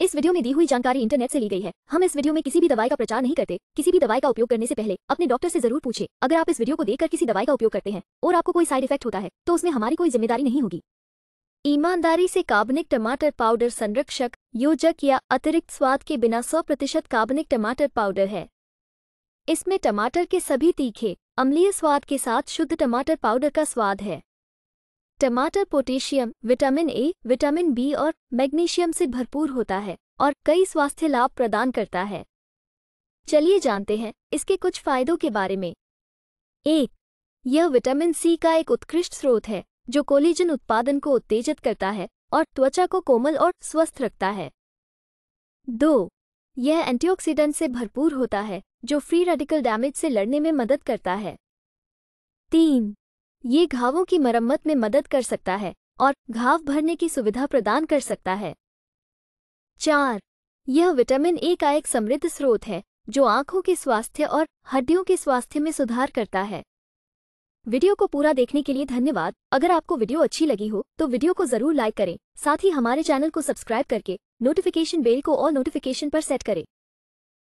इस वीडियो में दी हुई जानकारी इंटरनेट से ली गई है हम इस वीडियो में किसी भी दवाई का प्रचार नहीं करते किसी भी दवाई का उपयोग करने से पहले अपने डॉक्टर से जरूर पूछे अगर आप इस वीडियो को देखकर किसी दवाई का उपयोग करते हैं और आपको कोई साइड इफेक्ट होता है तो उसमें हमारी कोई जिम्मेदारी नहीं होगी ईमानदारी से कार्बनिक टमाटर पाउडर संरक्षक योजक या अतिरिक्त स्वाद के बिना सौ प्रतिशत कार्बनिक टमाटर पाउडर है इसमें टमाटर के सभी तीखे अम्लीय स्वाद के साथ शुद्ध टमाटर पाउडर का स्वाद है टमाटर potassium vitamin A vitamin B और मैग्नीशियम से भरपूर होता है और कई स्वास्थ्य लाभ प्रदान करता है चलिए जानते हैं इसके कुछ फायदों के बारे में एक यह विटामिन सी का एक उत्कृष्ट स्रोत है जो कोलेजन उत्पादन को उत्तेजित करता है और त्वचा को कोमल और स्वस्थ रखता है दो यह एंटीऑक्सीडेंट से भरपूर होता है जो फ्री रेडिकल डैमेज से लड़ने में मदद करता है तीन ये घावों की मरम्मत में मदद कर सकता है और घाव भरने की सुविधा प्रदान कर सकता है चार यह विटामिन ए का एक समृद्ध स्रोत है जो आंखों के स्वास्थ्य और हड्डियों के स्वास्थ्य में सुधार करता है वीडियो को पूरा देखने के लिए धन्यवाद अगर आपको वीडियो अच्छी लगी हो तो वीडियो को जरूर लाइक करें साथ ही हमारे चैनल को सब्सक्राइब करके नोटिफिकेशन बेल को और नोटिफिकेशन पर सेट करें